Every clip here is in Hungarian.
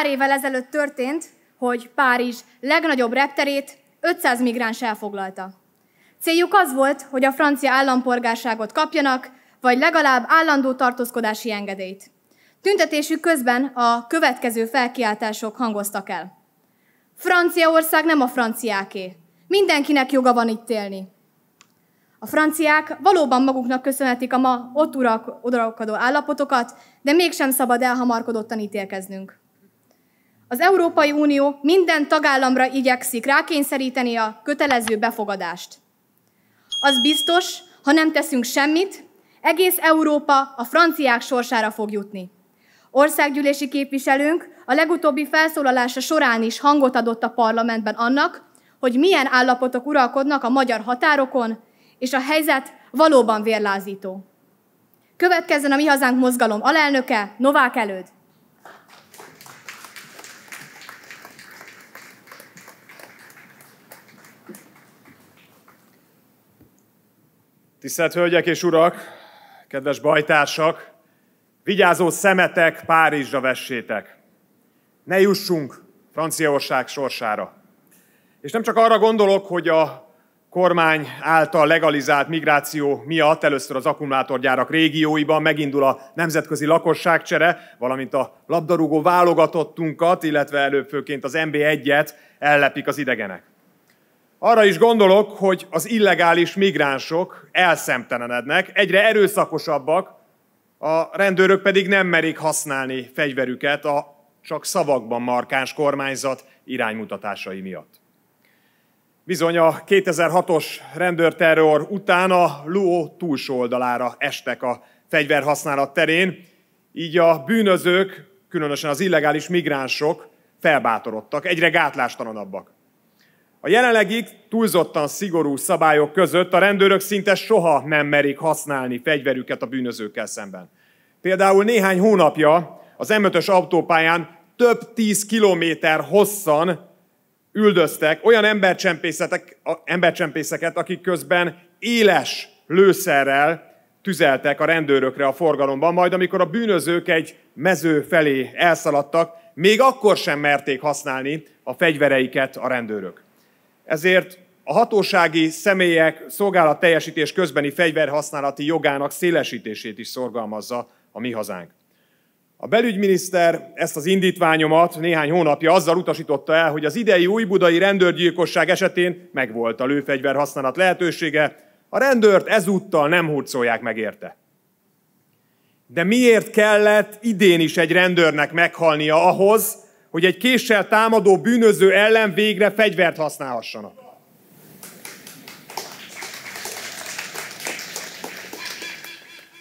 Pár évvel ezelőtt történt, hogy Párizs legnagyobb repterét 500 migráns elfoglalta. Céljuk az volt, hogy a francia állampolgárságot kapjanak, vagy legalább állandó tartózkodási engedélyt. Tüntetésük közben a következő felkiáltások hangoztak el. Franciaország nem a franciáké. Mindenkinek joga van itt élni. A franciák valóban maguknak köszönhetik a ma ott uralkodó állapotokat, de mégsem szabad elhamarkodottan ítélkeznünk. Az Európai Unió minden tagállamra igyekszik rákényszeríteni a kötelező befogadást. Az biztos, ha nem teszünk semmit, egész Európa a franciák sorsára fog jutni. Országgyűlési képviselőnk a legutóbbi felszólalása során is hangot adott a parlamentben annak, hogy milyen állapotok uralkodnak a magyar határokon, és a helyzet valóban vérlázító. Következzen a Mi Hazánk mozgalom alelnöke, Novák Előd. Tisztelt Hölgyek és Urak, kedves bajtársak, vigyázó szemetek Párizsra vessétek. Ne jussunk Franciaország sorsára. És nem csak arra gondolok, hogy a kormány által legalizált migráció miatt először az akkumulátorgyárak régióiban megindul a nemzetközi lakosságcsere, valamint a labdarúgó válogatottunkat, illetve előbb főként az MB1-et ellepik az idegenek. Arra is gondolok, hogy az illegális migránsok elszemtelenednek, egyre erőszakosabbak, a rendőrök pedig nem merik használni fegyverüket a csak szavakban markáns kormányzat iránymutatásai miatt. Bizony a 2006-os rendőrterror után a Luó túlsó oldalára estek a fegyverhasználat terén, így a bűnözők, különösen az illegális migránsok felbátorodtak, egyre gátlástalanabbak. A jelenlegi túlzottan szigorú szabályok között a rendőrök szinte soha nem merik használni fegyverüket a bűnözőkkel szemben. Például néhány hónapja az M5-ös autópályán több tíz kilométer hosszan üldöztek olyan embercsempészeket, akik közben éles lőszerrel tüzeltek a rendőrökre a forgalomban, majd amikor a bűnözők egy mező felé elszaladtak, még akkor sem merték használni a fegyvereiket a rendőrök. Ezért a hatósági személyek szolgálat teljesítés közbeni fegyverhasználati jogának szélesítését is szorgalmazza a mi hazánk. A belügyminiszter ezt az indítványomat néhány hónapja azzal utasította el, hogy az idei újbudai rendőrgyilkosság esetén megvolt a lőfegyver használat lehetősége, a rendőrt ezúttal nem hurcolják meg érte. De miért kellett idén is egy rendőrnek meghalnia ahhoz, hogy egy késsel támadó bűnöző ellen végre fegyvert használhassanak.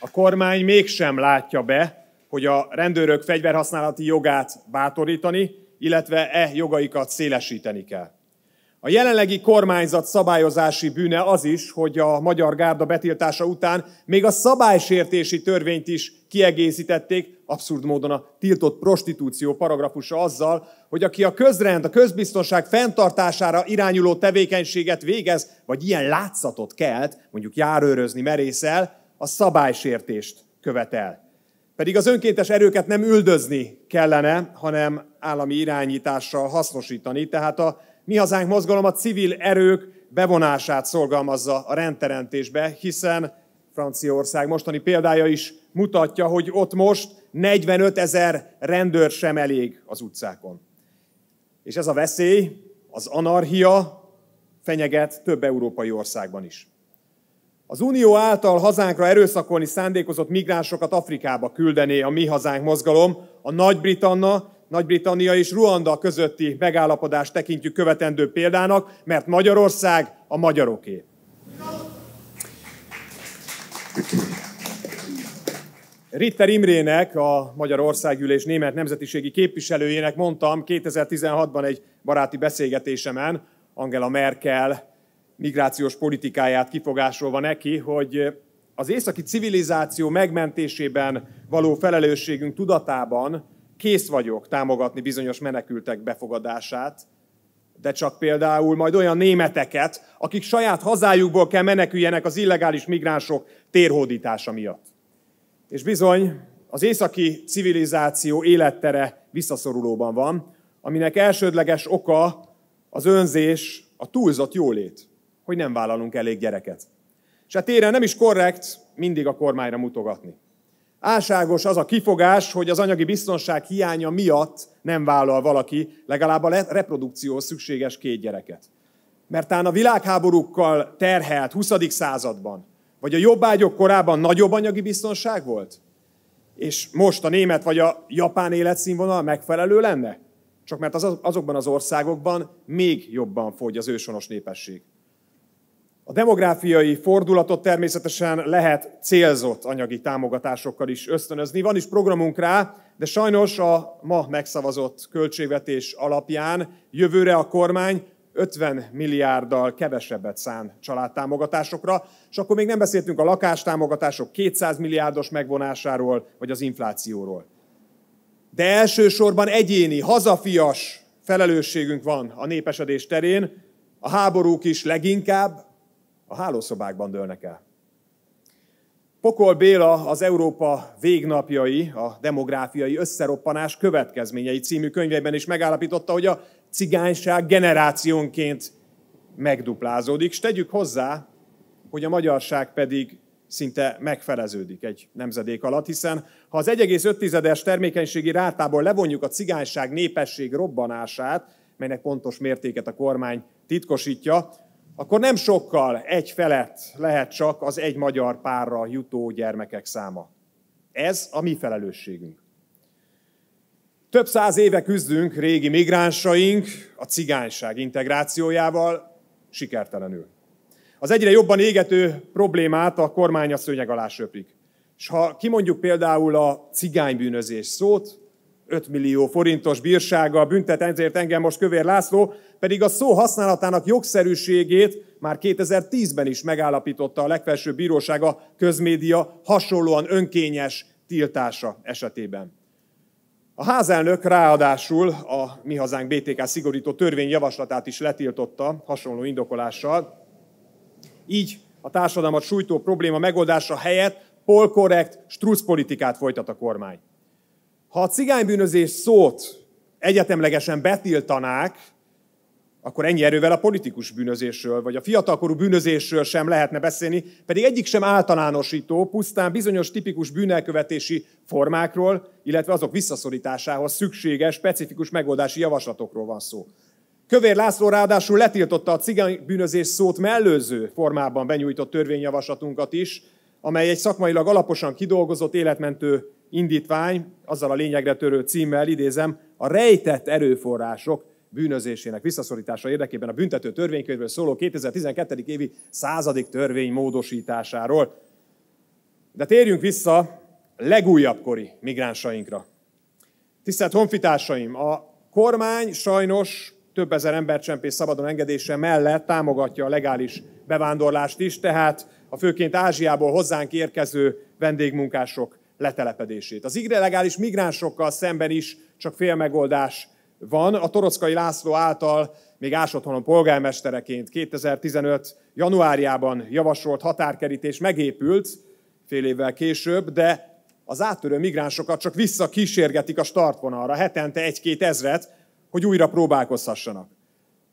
A kormány mégsem látja be, hogy a rendőrök fegyverhasználati jogát bátorítani, illetve e jogaikat szélesíteni kell. A jelenlegi kormányzat szabályozási bűne az is, hogy a magyar gárda betiltása után még a szabálysértési törvényt is kiegészítették abszurd módon a tiltott prostitúció paragrafusa azzal, hogy aki a közrend, a közbiztonság fenntartására irányuló tevékenységet végez, vagy ilyen látszatot kelt, mondjuk járőrözni merészel, a szabálysértést követel. Pedig az önkéntes erőket nem üldözni kellene, hanem állami irányítással hasznosítani, tehát a Mi Hazánk mozgalom a civil erők bevonását szolgalmazza a rendteremtésbe, hiszen Franciaország mostani példája is mutatja, hogy ott most 45 ezer rendőr sem elég az utcákon. És ez a veszély, az anarchia fenyeget több európai országban is. Az Unió által hazánkra erőszakolni szándékozott migránsokat Afrikába küldené a Mi Hazánk mozgalom, a Nagy-Britanna, Nagy-Britannia és Ruanda közötti megállapodást tekintjük követendő példának, mert Magyarország a magyaroké. Ritter Imrének, a Magyarországgyűlés német nemzetiségi képviselőjének mondtam 2016-ban egy baráti beszélgetésemen Angela Merkel migrációs politikáját kifogásolva neki, hogy az északi civilizáció megmentésében való felelősségünk tudatában kész vagyok támogatni bizonyos menekültek befogadását, de csak például majd olyan németeket, akik saját hazájukból kell meneküljenek az illegális migránsok térhódítása miatt. És bizony, az északi civilizáció élettere visszaszorulóban van, aminek elsődleges oka az önzés, a túlzott jólét, hogy nem vállalunk elég gyereket. És a hát téren nem is korrekt mindig a kormányra mutogatni. Álságos az a kifogás, hogy az anyagi biztonság hiánya miatt nem vállal valaki legalább a reprodukcióhoz szükséges két gyereket. Mert tán a világháborúkkal terhelt 20. században vagy a jobbágyok korában nagyobb anyagi biztonság volt? És most a német vagy a japán életszínvonal megfelelő lenne? Csak mert az, azokban az országokban még jobban fogy az ősonos népesség. A demográfiai fordulatot természetesen lehet célzott anyagi támogatásokkal is ösztönözni. Van is programunk rá, de sajnos a ma megszavazott költségvetés alapján jövőre a kormány 50 milliárddal kevesebbet szán családtámogatásokra, és akkor még nem beszéltünk a lakástámogatások 200 milliárdos megvonásáról, vagy az inflációról. De elsősorban egyéni, hazafias felelősségünk van a népesedés terén, a háborúk is leginkább a hálószobákban dőlnek el. Pokol Béla az Európa végnapjai, a demográfiai összeroppanás következményei című könyvében is megállapította, hogy a cigányság generációnként megduplázódik, és tegyük hozzá, hogy a magyarság pedig szinte megfeleződik egy nemzedék alatt, hiszen ha az 1,5-es termékenységi rátából levonjuk a cigányság népesség robbanását, melynek pontos mértéket a kormány titkosítja, akkor nem sokkal egy felett lehet csak az egy magyar párra jutó gyermekek száma. Ez a mi felelősségünk. Több száz éve küzdünk régi migránsaink a cigányság integrációjával, sikertelenül. Az egyre jobban égető problémát a kormány a szőnyeg alá söpik. És ha kimondjuk például a cigánybűnözés szót, 5 millió forintos bírsága büntet ezért engem most Kövér László, pedig a szó használatának jogszerűségét már 2010-ben is megállapította a legfelsőbb bírósága közmédia hasonlóan önkényes tiltása esetében. A házelnök ráadásul a Mi Hazánk BTK szigorító törvényjavaslatát is letiltotta hasonló indokolással. Így a társadalmat sújtó probléma megoldása helyett polkorrekt politikát folytat a kormány. Ha a cigánybűnözés szót egyetemlegesen betiltanák, akkor ennyi erővel a politikus bűnözésről, vagy a fiatalkorú bűnözésről sem lehetne beszélni, pedig egyik sem általánosító, pusztán bizonyos tipikus bűnelkövetési formákról, illetve azok visszaszorításához szükséges, specifikus megoldási javaslatokról van szó. Kövér László ráadásul letiltotta a cigány bűnözés szót mellőző formában benyújtott törvényjavaslatunkat is, amely egy szakmailag alaposan kidolgozott életmentő indítvány, azzal a lényegre törő címmel idézem, a rejtett erőforrások bűnözésének visszaszorítása érdekében a büntető törvénykönyvről szóló 2012. évi századik törvény módosításáról. De térjünk vissza legújabb kori migránsainkra. Tisztelt honfitársaim, a kormány sajnos több ezer embercsempész szabadon engedése mellett támogatja a legális bevándorlást is, tehát a főként Ázsiából hozzánk érkező vendégmunkások letelepedését. Az illegális migránsokkal szemben is csak félmegoldás van. A Torockai László által még Ásotthonon polgármestereként 2015. januárjában javasolt határkerítés megépült fél évvel később, de az áttörő migránsokat csak visszakísérgetik a startvonalra, hetente egy-két ezret, hogy újra próbálkozhassanak.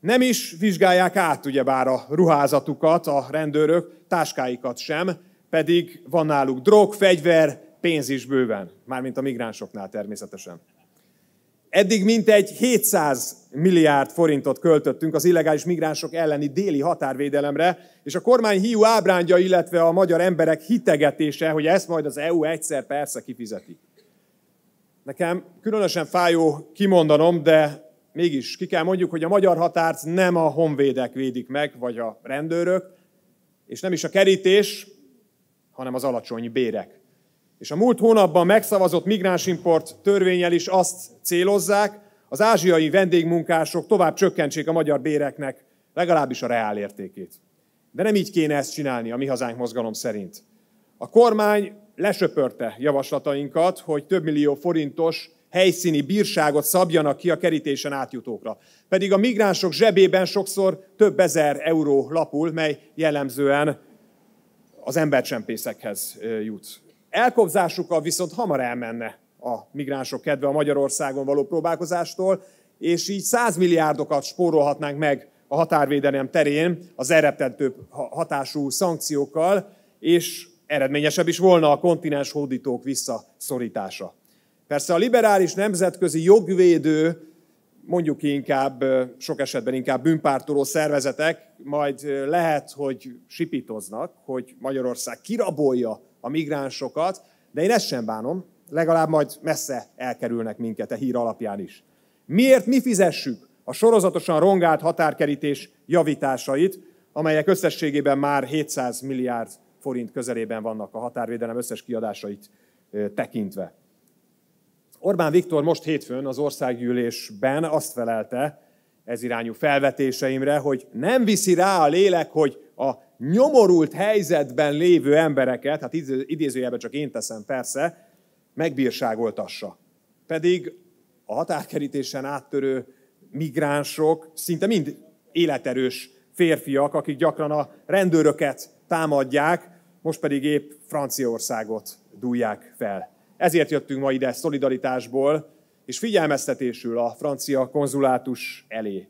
Nem is vizsgálják át ugyebár a ruházatukat, a rendőrök, táskáikat sem, pedig van náluk drog, fegyver, pénz is bőven, mármint a migránsoknál természetesen. Eddig mintegy 700 milliárd forintot költöttünk az illegális migránsok elleni déli határvédelemre, és a kormány hiú ábrándja, illetve a magyar emberek hitegetése, hogy ezt majd az EU egyszer persze kifizeti. Nekem különösen fájó kimondanom, de mégis ki kell mondjuk, hogy a magyar határt nem a honvédek védik meg, vagy a rendőrök, és nem is a kerítés, hanem az alacsony bérek és a múlt hónapban megszavazott migránsimport törvényel is azt célozzák, az ázsiai vendégmunkások tovább csökkentsék a magyar béreknek legalábbis a reálértékét. De nem így kéne ezt csinálni a Mi Hazánk mozgalom szerint. A kormány lesöpörte javaslatainkat, hogy több millió forintos helyszíni bírságot szabjanak ki a kerítésen átjutókra. Pedig a migránsok zsebében sokszor több ezer euró lapul, mely jellemzően az embercsempészekhez jut elkobzásukkal viszont hamar elmenne a migránsok kedve a Magyarországon való próbálkozástól, és így 100 milliárdokat spórolhatnánk meg a határvédelem terén az több hatású szankciókkal, és eredményesebb is volna a kontinens hódítók visszaszorítása. Persze a liberális nemzetközi jogvédő, mondjuk inkább, sok esetben inkább bűnpártoló szervezetek, majd lehet, hogy sipítoznak, hogy Magyarország kirabolja a migránsokat, de én ezt sem bánom, legalább majd messze elkerülnek minket a e hír alapján is. Miért mi fizessük a sorozatosan rongált határkerítés javításait, amelyek összességében már 700 milliárd forint közelében vannak a határvédelem összes kiadásait tekintve. Orbán Viktor most hétfőn az országgyűlésben azt felelte ez irányú felvetéseimre, hogy nem viszi rá a lélek, hogy a nyomorult helyzetben lévő embereket, hát idézőjelben csak én teszem persze, megbírságoltassa. Pedig a határkerítésen áttörő migránsok szinte mind életerős férfiak, akik gyakran a rendőröket támadják, most pedig épp Franciaországot dúlják fel. Ezért jöttünk ma ide szolidaritásból, és figyelmeztetésül a francia konzulátus elé.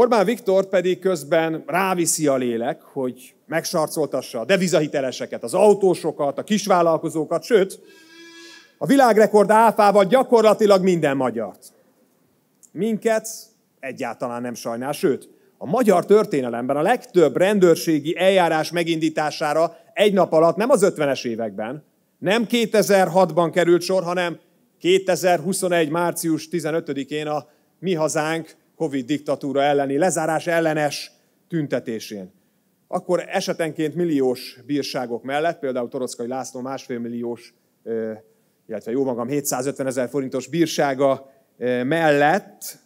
Orbán Viktor pedig közben ráviszi a lélek, hogy megsarcoltassa a devizahiteleseket, az autósokat, a kisvállalkozókat, sőt, a világrekord áfával gyakorlatilag minden magyart. Minket egyáltalán nem sajnál, sőt, a magyar történelemben a legtöbb rendőrségi eljárás megindítására egy nap alatt nem az 50-es években, nem 2006-ban került sor, hanem 2021. március 15-én a Mi Hazánk Covid diktatúra elleni, lezárás ellenes tüntetésén. Akkor esetenként milliós bírságok mellett, például Torockai László másfél milliós, illetve jó magam 750 ezer forintos bírsága mellett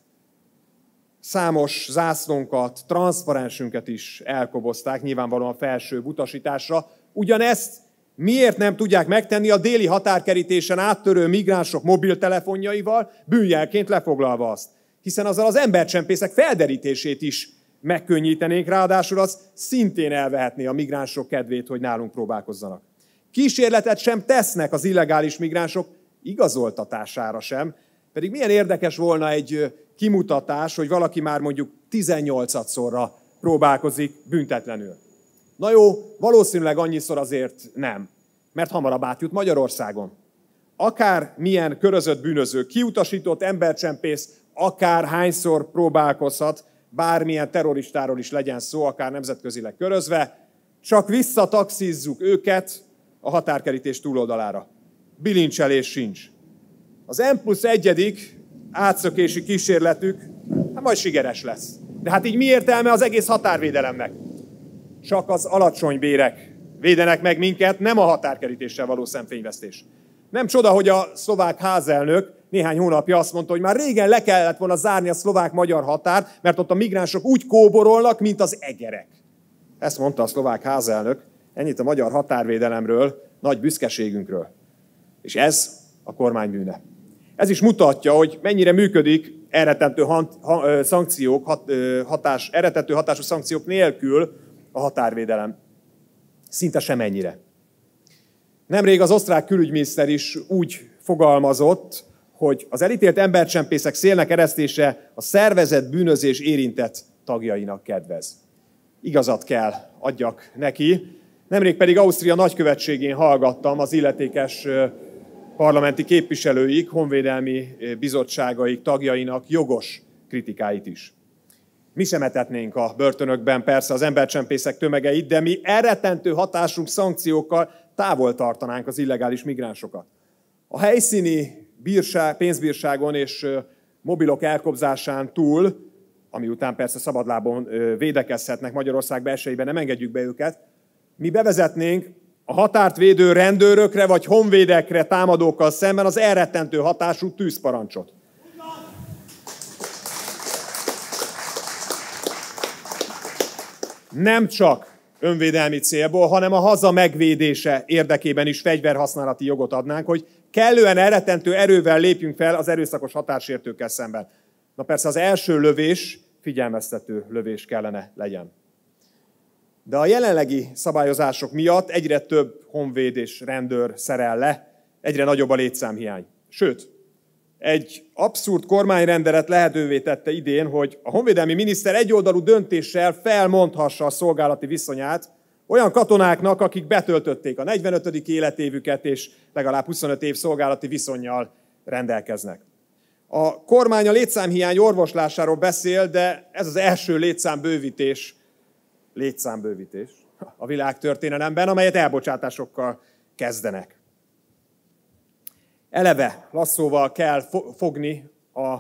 számos zászlónkat, transzparensünket is elkobozták, nyilvánvalóan felső utasításra. Ugyanezt miért nem tudják megtenni a déli határkerítésen áttörő migránsok mobiltelefonjaival, bűnjelként lefoglalva azt? hiszen azzal az embercsempészek felderítését is megkönnyítenénk, ráadásul az szintén elvehetné a migránsok kedvét, hogy nálunk próbálkozzanak. Kísérletet sem tesznek az illegális migránsok igazoltatására sem, pedig milyen érdekes volna egy kimutatás, hogy valaki már mondjuk 18-szorra próbálkozik büntetlenül. Na jó, valószínűleg annyiszor azért nem, mert hamarabb átjut Magyarországon. Akár milyen körözött bűnöző, kiutasított embercsempész, Akár hányszor próbálkozhat, bármilyen terroristáról is legyen szó, akár nemzetközileg körözve, csak visszataxizzuk őket a határkerítés túloldalára. Bilincselés sincs. Az M plusz egyedik átszökési kísérletük hát majd sikeres lesz. De hát így mi értelme az egész határvédelemnek? Csak az alacsony bérek védenek meg minket, nem a határkerítéssel való szemfényvesztés. Nem csoda, hogy a szlovák házelnök néhány hónapja azt mondta, hogy már régen le kellett volna zárni a szlovák-magyar határt, mert ott a migránsok úgy kóborolnak, mint az egerek. Ezt mondta a szlovák házelnök, ennyit a magyar határvédelemről, nagy büszkeségünkről. És ez a kormány bűne. Ez is mutatja, hogy mennyire működik eretető hat, ha, szankciók, hat, hatás, eretető hatású szankciók nélkül a határvédelem. Szinte ennyire. Nemrég az osztrák külügyminiszter is úgy fogalmazott, hogy az elítélt embercsempészek szélnek eresztése a szervezett bűnözés érintett tagjainak kedvez. Igazat kell adjak neki. Nemrég pedig Ausztria nagykövetségén hallgattam az illetékes parlamenti képviselőik, honvédelmi bizottságaik tagjainak jogos kritikáit is. Mi sem etetnénk a börtönökben persze az embercsempészek tömegeit, de mi elretentő hatásunk szankciókkal távol tartanánk az illegális migránsokat. A helyszíni bírság, pénzbírságon és mobilok elkobzásán túl, ami után persze szabadlábon védekezhetnek Magyarország belsejében, nem engedjük be őket, mi bevezetnénk a határt védő rendőrökre vagy honvédekre támadókkal szemben az elrettentő hatású tűzparancsot. Nem csak önvédelmi célból, hanem a haza megvédése érdekében is fegyverhasználati jogot adnánk, hogy kellően eretentő erővel lépjünk fel az erőszakos határsértőkkel szemben. Na persze az első lövés figyelmeztető lövés kellene legyen. De a jelenlegi szabályozások miatt egyre több honvéd és rendőr szerel le, egyre nagyobb a létszámhiány. Sőt, egy abszurd kormányrendelet lehetővé tette idén, hogy a honvédelmi miniszter egyoldalú döntéssel felmondhassa a szolgálati viszonyát olyan katonáknak, akik betöltötték a 45. életévüket, és legalább 25 év szolgálati viszonyjal rendelkeznek. A kormány a létszámhiány orvoslásáról beszél, de ez az első létszámbővítés, létszámbővítés a világ amelyet elbocsátásokkal kezdenek. Eleve lasszóval kell fogni a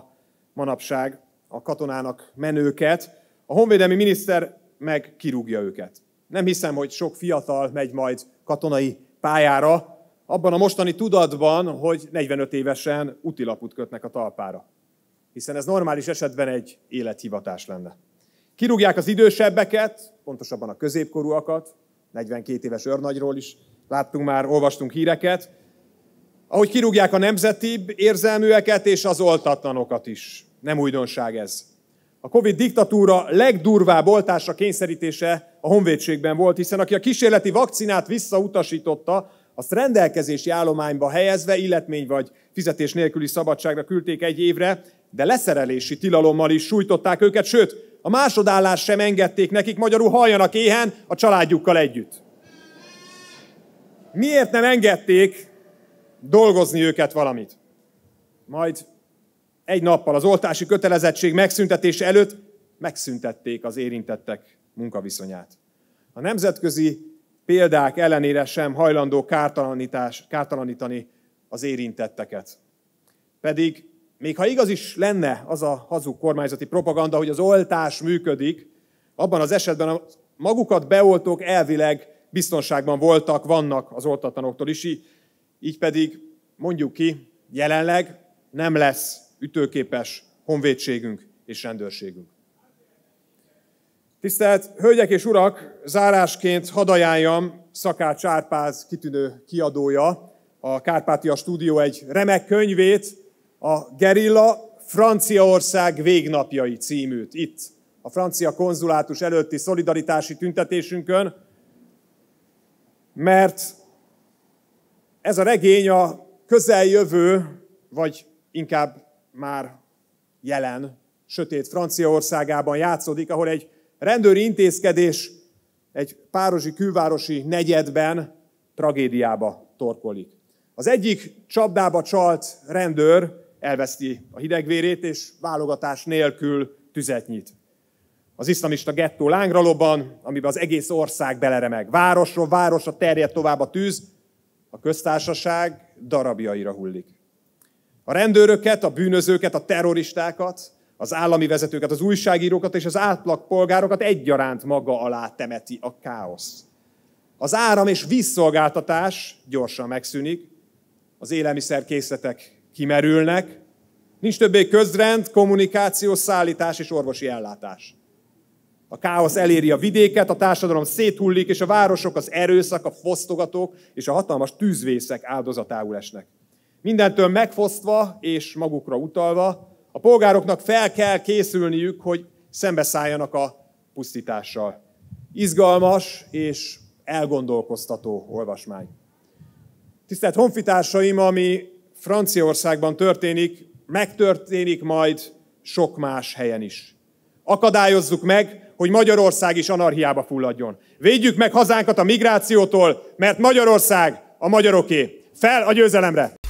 manapság a katonának menőket, a honvédelmi miniszter meg kirúgja őket nem hiszem, hogy sok fiatal megy majd katonai pályára, abban a mostani tudatban, hogy 45 évesen utilaput kötnek a talpára. Hiszen ez normális esetben egy élethivatás lenne. Kirúgják az idősebbeket, pontosabban a középkorúakat, 42 éves őrnagyról is láttunk már, olvastunk híreket, ahogy kirúgják a nemzetibb érzelműeket és az oltatlanokat is. Nem újdonság ez. A Covid diktatúra legdurvább oltásra kényszerítése a honvédségben volt, hiszen aki a kísérleti vakcinát visszautasította, azt rendelkezési állományba helyezve, illetmény vagy fizetés nélküli szabadságra küldték egy évre, de leszerelési tilalommal is sújtották őket, sőt, a másodállás sem engedték nekik, magyarul halljanak éhen a családjukkal együtt. Miért nem engedték dolgozni őket valamit? Majd egy nappal az oltási kötelezettség megszüntetése előtt megszüntették az érintettek munkaviszonyát. A nemzetközi példák ellenére sem hajlandó kártalanítás, kártalanítani az érintetteket. Pedig, még ha igaz is lenne az a hazug kormányzati propaganda, hogy az oltás működik, abban az esetben a magukat beoltók elvileg biztonságban voltak, vannak az oltatlanoktól is, így pedig mondjuk ki, jelenleg nem lesz ütőképes honvédségünk és rendőrségünk. Tisztelt Hölgyek és Urak, zárásként hadajáljam Szakács Árpáz kitűnő kiadója, a Kárpátia Stúdió egy remek könyvét, a Gerilla Franciaország végnapjai címűt. Itt a francia konzulátus előtti szolidaritási tüntetésünkön, mert ez a regény a közeljövő, vagy inkább már jelen, sötét Franciaországában játszódik, ahol egy rendőri intézkedés egy párosi külvárosi negyedben tragédiába torkolik. Az egyik csapdába csalt rendőr elveszti a hidegvérét, és válogatás nélkül tüzet nyit. Az iszlamista gettó lángra lobban, amiben az egész ország beleremeg. Városról városra terjed tovább a tűz, a köztársaság darabjaira hullik. A rendőröket, a bűnözőket, a terroristákat az állami vezetőket, az újságírókat és az átlagpolgárokat egyaránt maga alá temeti a káosz. Az áram és vízszolgáltatás gyorsan megszűnik, az élelmiszerkészletek kimerülnek, nincs többé közrend, kommunikáció, szállítás és orvosi ellátás. A káosz eléri a vidéket, a társadalom széthullik, és a városok, az erőszak, a fosztogatók és a hatalmas tűzvészek áldozatául esnek. Mindentől megfosztva és magukra utalva, a polgároknak fel kell készülniük, hogy szembeszálljanak a pusztítással. Izgalmas és elgondolkoztató olvasmány. Tisztelt honfitársaim, ami Franciaországban történik, megtörténik majd sok más helyen is. Akadályozzuk meg, hogy Magyarország is anarhiába fulladjon. Védjük meg hazánkat a migrációtól, mert Magyarország a magyaroké. Fel a győzelemre!